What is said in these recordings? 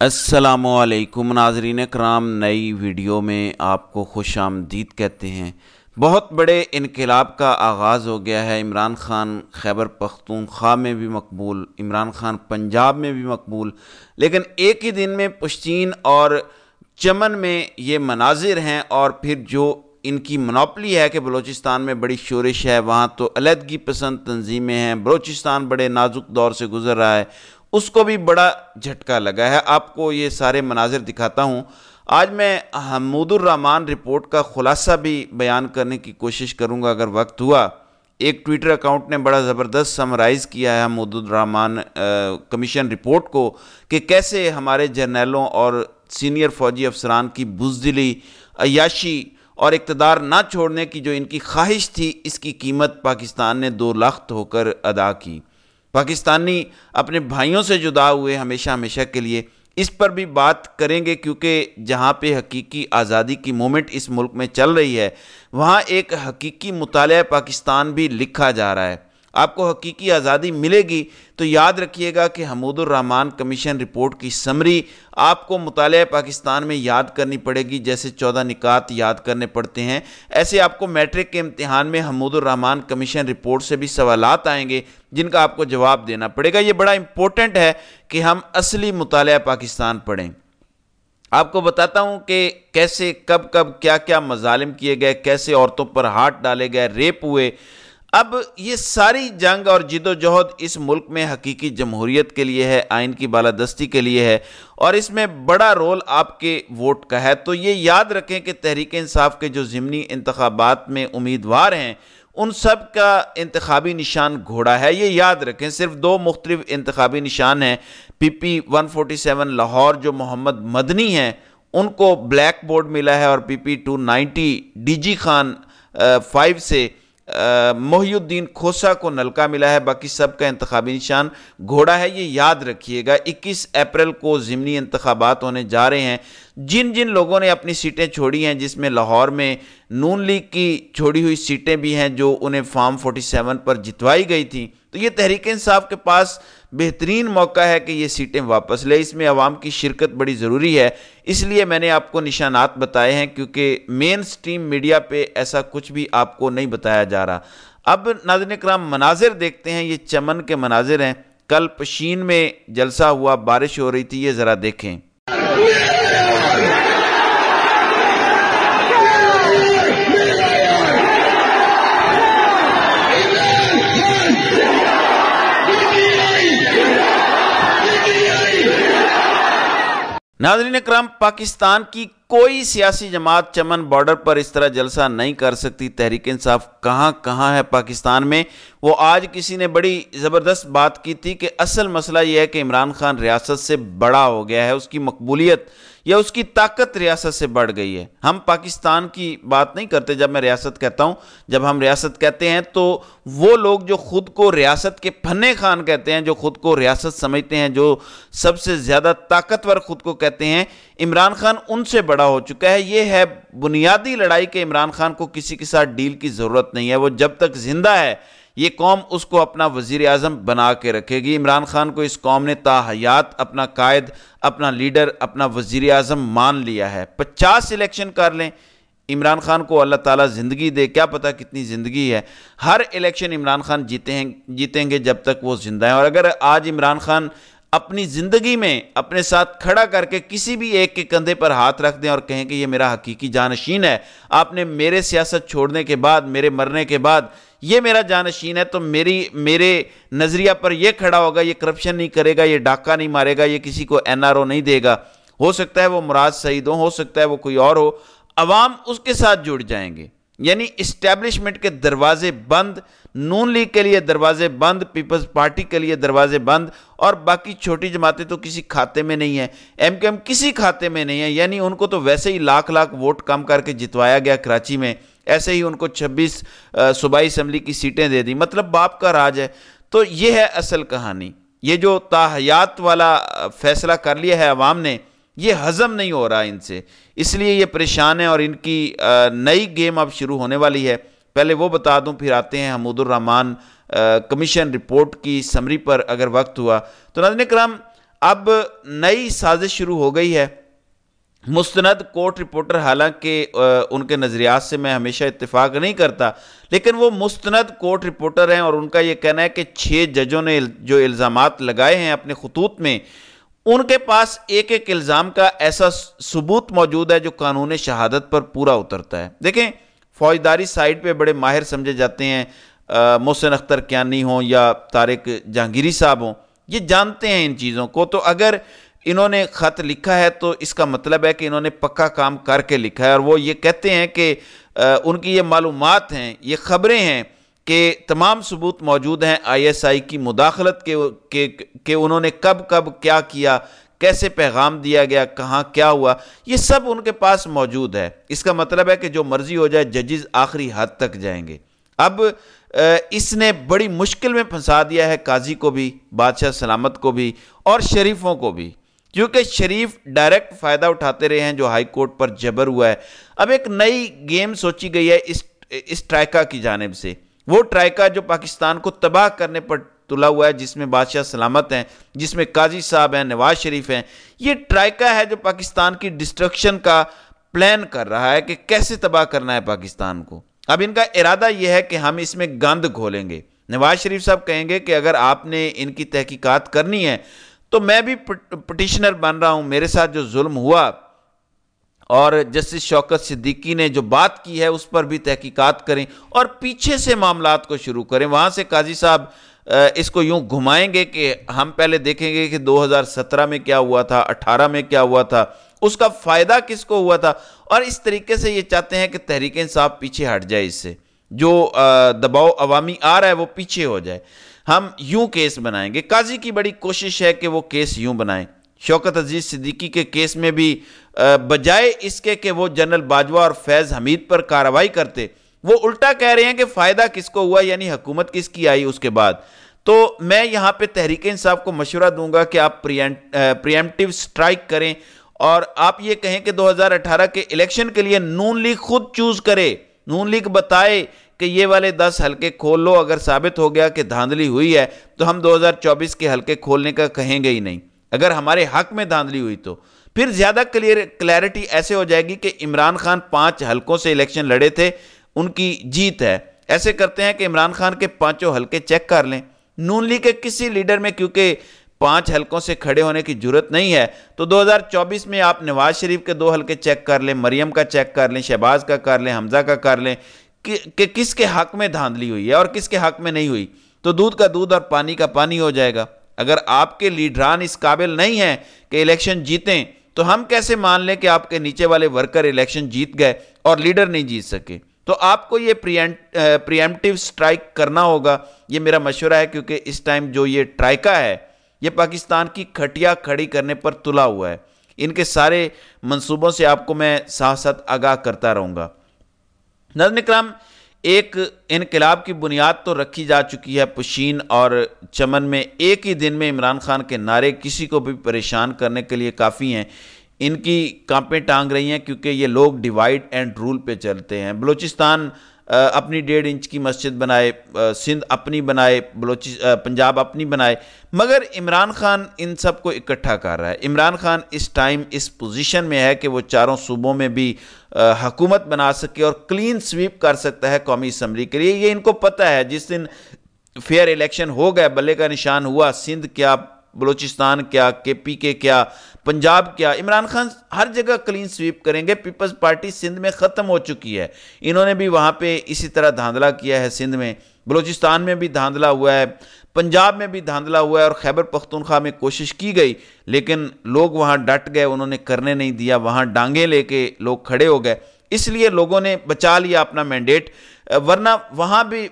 असलकुम नाजरीन कराम नई वीडियो में आपको खुश आमदीद कहते हैं बहुत बड़े इनकलाब का आगाज़ हो गया है इमरान ख़ान खैबर पख्तूनख्वा में भी मकबूल इमरान ख़ान पंजाब में भी मकबूल लेकिन एक ही दिन में पश्चीन और चमन में ये मनाजिर हैं और फिर जो इनकी मनोपली है कि बलूचिस्तान में बड़ी शोरिश है वहाँ तो अलीदगी पसंद तनज़ीमें हैं बलूचिस्तान बड़े नाजुक दौर से गुजर रहा है उसको भी बड़ा झटका लगा है आपको ये सारे मनाजिर दिखाता हूँ आज मैं हमूदुररहमान रिपोर्ट का खुलासा भी बयान करने की कोशिश करूँगा अगर वक्त हुआ एक ट्विटर अकाउंट ने बड़ा ज़बरदस्त समराइज़ किया है हमूदुर्रहमान कमीशन रिपोर्ट को कि कैसे हमारे जर्नैलों और सीनियर फौजी अफसरान की बुजदिली अयाशी और इकतदार ना छोड़ने की जो इनकी ख्वाहिश थी इसकी कीमत पाकिस्तान ने दो लाख तो होकर अदा की पाकिस्तानी अपने भाइयों से जुदा हुए हमेशा हमेशा के लिए इस पर भी बात करेंगे क्योंकि जहाँ पे हकीकी आज़ादी की मोमेंट इस मुल्क में चल रही है वहाँ एक हकीकी मुताल पाकिस्तान भी लिखा जा रहा है आपको हकीकी आज़ादी मिलेगी तो याद रखिएगा कि हमूदुररहमान कमीशन रिपोर्ट की समरी आपको मुताल पाकिस्तान में याद करनी पड़ेगी जैसे चौदह निकात याद करने पड़ते हैं ऐसे आपको मैट्रिक के इम्तहान में हमूदुररहमान कमीशन रिपोर्ट से भी सवाल आएंगे जिनका आपको जवाब देना पड़ेगा ये बड़ा इंपॉर्टेंट है कि हम असली मुताल पाकिस्तान पढ़ें आपको बताता हूँ कि कैसे कब कब क्या क्या मजालिम किए गए कैसे औरतों पर हाथ डाले गए रेप हुए अब ये सारी जंग और जिदोजहद इस मुल्क में हकीकी जमहूरीत के लिए है आइन की बालादस्ती के लिए है और इसमें बड़ा रोल आपके वोट का है तो ये याद रखें कि तहरीक इंसाफ के जो ज़मनी इंतबात में उम्मीदवार हैं उन सब का इंतबी निशान घोड़ा है ये याद रखें सिर्फ दो मुख्तलिफ इंतबी निशान हैं P P one forty seven Lahore जो मोहम्मद मदनी हैं उनको ब्लैक बोर्ड मिला है और P P two ninety D G Khan five से मोहुद्दीन खोसा को नलका मिला है बाकी सबका इंतबी निशान घोड़ा है ये याद रखिएगा 21 अप्रैल को ज़िमनी इंतबात होने जा रहे हैं जिन जिन लोगों ने अपनी सीटें छोड़ी हैं जिसमें लाहौर में नून लीग की छोड़ी हुई सीटें भी हैं जो उन्हें फार्म 47 पर जितवाई गई थी तो ये तहरीक इंसाफ के पास बेहतरीन मौका है कि ये सीटें वापस ले इसमें आवाम की शिरकत बड़ी ज़रूरी है इसलिए मैंने आपको निशानात बताए हैं क्योंकि मेन स्ट्रीम मीडिया पे ऐसा कुछ भी आपको नहीं बताया जा रहा अब नाजन कराम मनाजिर देखते हैं ये चमन के मनाजिर हैं कल पशीन में जलसा हुआ बारिश हो रही थी ये ज़रा देखें नाजरीन क्रम पाकिस्तान की कोई सियासी जमात चमन बॉर्डर पर इस तरह जलसा नहीं कर सकती तहरीक इंसाफ कहाँ कहाँ है पाकिस्तान में वो आज किसी ने बड़ी ज़बरदस्त बात की थी कि असल मसला यह है कि इमरान खान रियासत से बड़ा हो गया है उसकी मकबूलियत या उसकी ताकत रियासत से बढ़ गई है हम पाकिस्तान की बात नहीं करते जब मैं रियासत कहता हूं जब हम रियासत कहते हैं तो वो लोग जो खुद को रियासत के फन्ने खान कहते हैं जो खुद को रियासत समझते हैं जो सबसे ज़्यादा ताकतवर खुद को कहते हैं इमरान खान उनसे बड़ा हो चुका है यह है बुनियादी लड़ाई के इमरान खान को किसी के साथ डील की ज़रूरत नहीं है वो जब तक ज़िंदा है ये कौम उसको अपना वजीर अजम बना के रखेगी इमरान खान को इस कौम ने ताहयात अपना कायद अपना लीडर अपना वजीर अजम मान लिया है पचास इलेक्शन कर लें इमरान खान को अल्लाह ताला ज़िंदगी दे क्या पता कितनी ज़िंदगी है हर इलेक्शन इमरान खान जीते हैं जीतेंगे जब तक वो ज़िंदा हैं और अगर आज इमरान खान अपनी ज़िंदगी में अपने साथ खड़ा करके किसी भी एक के कंधे पर हाथ रख दें और कहें कि ये मेरा हकीकी जानशीन है आपने मेरे सियासत छोड़ने के बाद मेरे मरने के बाद ये मेरा जानशीन है तो मेरी मेरे नज़रिया पर यह खड़ा होगा ये करप्शन नहीं करेगा ये डाका नहीं मारेगा ये किसी को एनआरओ नहीं देगा हो सकता है वो मुराद सईद हो सकता है वो कोई और हो अवाम उसके साथ जुड़ जाएंगे यानी इस्टेब्लिशमेंट के दरवाजे बंद नून लीग के लिए दरवाजे बंद पीपल्स पार्टी के लिए दरवाजे बंद और बाकी छोटी जमातें तो किसी खाते में नहीं है एम के एम किसी खाते में नहीं है यानी उनको तो वैसे ही लाख लाख वोट कम करके जितवाया गया कराची में ऐसे ही उनको 26 सूबाई असम्बली की सीटें दे दी मतलब बाप का राज है तो ये है असल कहानी ये जो ताहयात वाला फैसला कर लिया है अवाम ने ये हज़म नहीं हो रहा इनसे इसलिए ये परेशान है और इनकी नई गेम अब शुरू होने वाली है पहले वो बता दूं फिर आते हैं हमूदुररहमान कमीशन रिपोर्ट की समरी पर अगर वक्त हुआ तो नाजन कराम अब नई साजिश शुरू हो गई है मुस्ंद कोर्ट रिपोर्टर हालांकि उनके नज़रियात से मैं हमेशा इतफाक़ नहीं करता लेकिन वो मुस्ंद कोर्ट रिपोर्टर हैं और उनका ये कहना है कि छः जजों ने जो इल्ज़ाम लगाए हैं अपने खतूत में उनके पास एक एक इल्ज़ाम का ऐसा सबूत मौजूद है जो कानून शहादत पर पूरा उतरता है देखें फौजदारी साइड पर बड़े माहिर समझे जाते हैं मोहसिन अख्तर क्यानी हों या तारक जहांगीरी साहब हों ये जानते हैं इन चीज़ों को तो अगर इन्होंने ख़त लिखा है तो इसका मतलब है कि इन्होंने पक्का काम करके लिखा है और वो ये कहते हैं कि उनकी ये मालूम हैं ये ख़बरें हैं कि तमाम सबूत मौजूद हैं आईएसआई की मुदाखलत के के, के उन्होंने कब कब क्या किया कैसे पैगाम दिया गया कहाँ क्या हुआ ये सब उनके पास मौजूद है इसका मतलब है कि जो मर्ज़ी हो जाए जजेस आखिरी हद तक जाएंगे अब इसने बड़ी मुश्किल में फंसा दिया है काजी को भी बादशाह सलामत को भी और शरीफों को भी क्योंकि शरीफ डायरेक्ट फ़ायदा उठाते रहे हैं जो हाई कोर्ट पर जबर हुआ है अब एक नई गेम सोची गई है इस इस ट्रायका की जानब से वो ट्रायका जो पाकिस्तान को तबाह करने पर तुला हुआ है जिसमें बादशाह सलामत हैं जिसमें काजी साहब हैं नवाज शरीफ हैं ये ट्रायका है जो पाकिस्तान की डिस्ट्रक्शन का प्लान कर रहा है कि कैसे तबाह करना है पाकिस्तान को अब इनका इरादा यह है कि हम इसमें गंद घोलेंगे नवाज शरीफ साहब कहेंगे कि अगर आपने इनकी तहकीकात करनी है तो मैं भी पटिशनर बन रहा हूं मेरे साथ जो जुल्म हुआ और जस्टिस शौकत सिद्दीकी ने जो बात की है उस पर भी तहकीकात करें और पीछे से मामला को शुरू करें वहाँ से काजी साहब इसको यूं घुमाएंगे कि हम पहले देखेंगे कि 2017 में क्या हुआ था 18 में क्या हुआ था उसका फ़ायदा किसको हुआ था और इस तरीके से ये चाहते हैं कि तहरीक साहब पीछे हट जाए इससे जो दबाव अवामी आ रहा है वो पीछे हो जाए हम यूं केस बनाएंगे काजी की बड़ी कोशिश है कि वो केस यूं बनाएं शौकत अजीज़ सिद्दीकी के केस में भी बजाय इसके कि वो जनरल बाजवा और फैज़ हमीद पर कार्रवाई करते वो उल्टा कह रहे हैं कि फ़ायदा किसको हुआ यानी हुकूमत किसकी आई उसके बाद तो मैं यहाँ पे तहरीक इंसाफ को मशवरा दूंगा कि आप प्रियमटिव स्ट्राइक करें और आप ये कहें कि 2018 के इलेक्शन के लिए नून लीग खुद चूज़ करे नून लीग बताए कि ये वाले दस हलके खोल लो अगर साबित हो गया कि धांधली हुई है तो हम 2024 के हलके खोलने का कहेंगे ही नहीं अगर हमारे हक में धांधली हुई तो फिर ज़्यादा क्लियर क्लैरिटी ऐसे हो जाएगी कि इमरान खान पाँच हलकों से इलेक्शन लड़े थे उनकी जीत है ऐसे करते हैं कि इमरान खान के पाँचों हल्के चेक कर लें नून लीग के किसी लीडर में क्योंकि पांच हलकों से खड़े होने की जरूरत नहीं है तो 2024 में आप नवाज शरीफ के दो हलके चेक कर लें मरियम का चेक कर लें शहबाज का कर लें हमजा का कर लें कि, कि किसके हक में धांधली हुई है और किसके हक में नहीं हुई तो दूध का दूध और पानी का पानी हो जाएगा अगर आपके लीडरान इस काबिल नहीं है कि इलेक्शन जीतें तो हम कैसे मान लें कि आपके नीचे वाले वर्कर इलेक्शन जीत गए और लीडर नहीं जीत सके तो आपको ये प्रियमटिव स्ट्राइक करना होगा ये मेरा मशवरा है क्योंकि इस टाइम जो ये ट्राइका है ये पाकिस्तान की खटिया खड़ी करने पर तुला हुआ है इनके सारे मंसूबों से आपको मैं साथ साथ आगाह करता रहूँगा नजम इक्राम एक इनकलाब की बुनियाद तो रखी जा चुकी है पुशीन और चमन में एक ही दिन में इमरान खान के नारे किसी को भी परेशान करने के लिए काफ़ी हैं इनकी कांपें टांग रही हैं क्योंकि ये लोग डिवाइड एंड रूल पे चलते हैं बलूचिस्तान अपनी डेढ़ इंच की मस्जिद बनाए सिंध अपनी बनाए बलोचि पंजाब अपनी बनाए मगर इमरान खान इन सब को इकट्ठा कर रहा है इमरान खान इस टाइम इस पोजीशन में है कि वो चारों सूबों में भी हकूमत बना सके और क्लीन स्वीप कर सकता है कौमी असम्बली के लिए ये इनको पता है जिस दिन फेयर इलेक्शन हो गया बल्ले का निशान हुआ सिंध क्या बलूचिस्तान क्या के पी के क्या पंजाब क्या इमरान खान हर जगह क्लीन स्वीप करेंगे पीपल्स पार्टी सिंध में ख़त्म हो चुकी है इन्होंने भी वहाँ पे इसी तरह धांधला किया है सिंध में बलूचिस्तान में भी धांधला हुआ है पंजाब में भी धांधला हुआ है और खैबर पख्तूनख्वा में कोशिश की गई लेकिन लोग वहाँ डट गए उन्होंने करने नहीं दिया वहाँ डांगे लेके लोग खड़े हो गए इसलिए लोगों ने बचा लिया अपना मैंडेट वरना वहाँ भी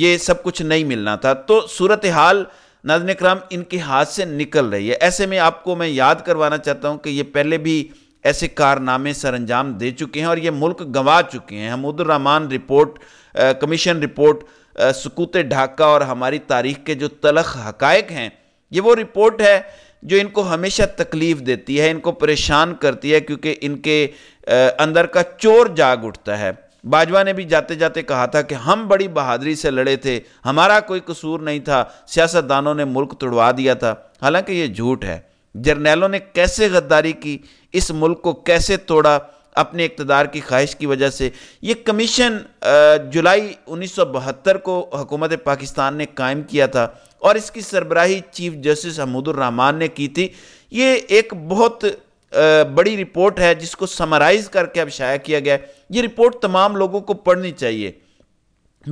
ये सब कुछ नहीं मिलना था तो सूरत हाल नाजन कराम इनके हाथ से निकल रही है ऐसे में आपको मैं याद करवाना चाहता हूँ कि ये पहले भी ऐसे कारनामे सर अंजाम दे चुके हैं और ये मुल्क गंवा चुके हैं हमूदुररहमान रिपोर्ट कमीशन रिपोर्ट सकूत ढाका और हमारी तारीख के जो तलख हकायक हैं ये वो रिपोर्ट है जो इनको हमेशा तकलीफ़ देती है इनको परेशान करती है क्योंकि इनके अंदर का चोर जाग उठता है बाजवा ने भी जाते जाते कहा था कि हम बड़ी बहादुरी से लड़े थे हमारा कोई कसूर नहीं था सियासतदानों ने मुल्क तुड़वा दिया था हालांकि ये झूठ है जर्नैलों ने कैसे गद्दारी की इस मुल्क को कैसे तोड़ा अपने इकतदार की ख्वाहिश की वजह से ये कमीशन जुलाई 1972 को हुकूमत पाकिस्तान ने कायम किया था और इसकी सरबराही चीफ जस्टिस हमूदुर रहमान ने की थी ये एक बहुत बड़ी रिपोर्ट है जिसको समराइज करके अब शाया किया गया ये रिपोर्ट तमाम लोगों को पढ़नी चाहिए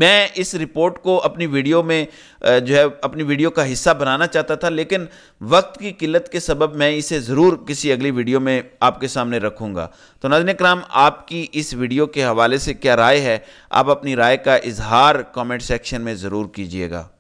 मैं इस रिपोर्ट को अपनी वीडियो में जो है अपनी वीडियो का हिस्सा बनाना चाहता था लेकिन वक्त की किल्लत के सबब मैं इसे ज़रूर किसी अगली वीडियो में आपके सामने रखूँगा तो नजन कराम आपकी इस वीडियो के हवाले से क्या राय है आप अपनी राय का इजहार कमेंट सेक्शन में ज़रूर कीजिएगा